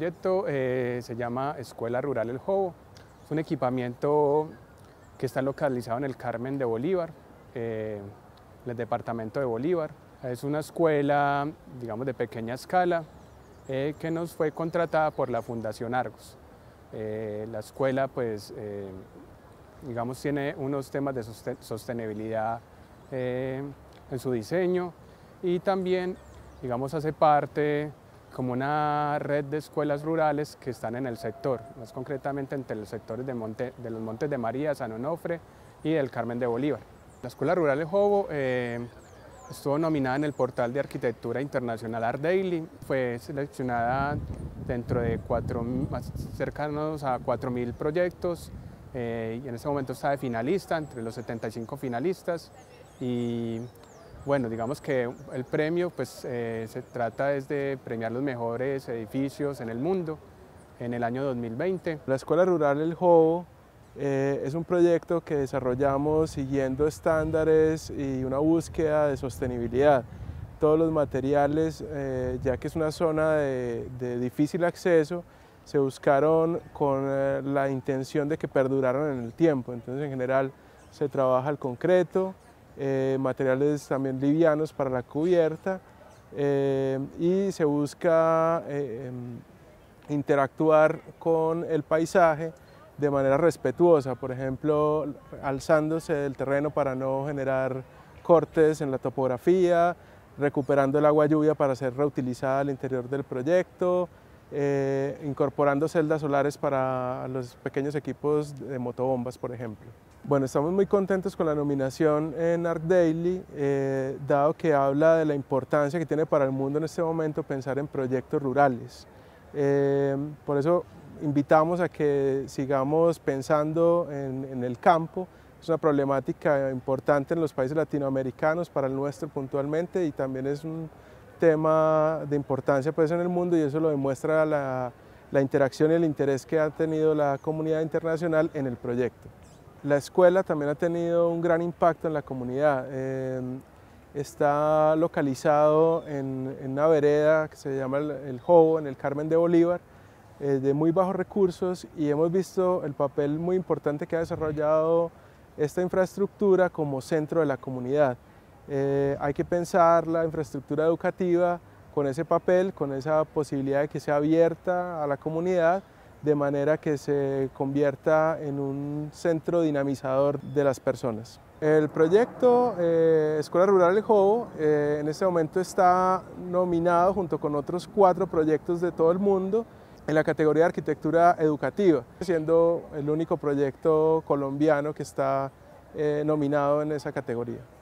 proyecto eh, se llama Escuela Rural El Jobo. Es un equipamiento que está localizado en el Carmen de Bolívar, eh, en el departamento de Bolívar. Es una escuela, digamos, de pequeña escala eh, que nos fue contratada por la Fundación Argos. la escuela, pues, digamos, tiene unos temas de sostenibilidad en su diseño y también, digamos, hace parte como una red de escuelas rurales que están en el sector, más concretamente entre los sectores de, Monte, de los Montes de María, San Onofre y del Carmen de Bolívar. La Escuela Rural de Jobo eh, estuvo nominada en el portal de arquitectura internacional Art Daily, fue seleccionada dentro de cuatro, más cercanos a 4.000 proyectos eh, y en ese momento está de finalista, entre los 75 finalistas y bueno, digamos que el premio pues, eh, se trata es de premiar los mejores edificios en el mundo en el año 2020. La Escuela Rural El Jobo eh, es un proyecto que desarrollamos siguiendo estándares y una búsqueda de sostenibilidad. Todos los materiales, eh, ya que es una zona de, difícil acceso, se buscaron con la intención de que perduraran en el tiempo. Entonces, en general, se trabaja el concreto, eh, materiales también livianos para la cubierta eh, y se busca eh, em, interactuar con el paisaje de manera respetuosa, por ejemplo, alzándose del terreno para no generar cortes en la topografía, recuperando el agua lluvia para ser reutilizada al interior del proyecto, eh, incorporando celdas solares para los pequeños equipos de motobombas, por ejemplo. Bueno, estamos muy contentos con la nominación en Art Daily, eh, dado que habla de la importancia que tiene para el mundo en este momento pensar en proyectos rurales. Eh, por eso invitamos a que sigamos pensando en el campo, es una problemática importante en los países latinoamericanos, para el nuestro puntualmente, y también es un, tema de importancia pues, en el mundo y eso lo demuestra la, la interacción y el interés que ha tenido la comunidad internacional en el proyecto. La escuela también ha tenido un gran impacto en la comunidad. Eh, está localizado en, una vereda que se llama el, el en el Carmen de Bolívar, eh, de muy bajos recursos y hemos visto el papel muy importante que ha desarrollado esta infraestructura como centro de la comunidad. Eh, hay que pensar la infraestructura educativa con ese papel, con esa posibilidad de que sea abierta a la comunidad, de manera que se convierta en un centro dinamizador de las personas. El proyecto eh, Escuela Rural El Jobo eh, en este momento está nominado junto con otros cuatro proyectos de todo el mundo en la categoría de arquitectura educativa, siendo el único proyecto colombiano que está nominado en esa categoría.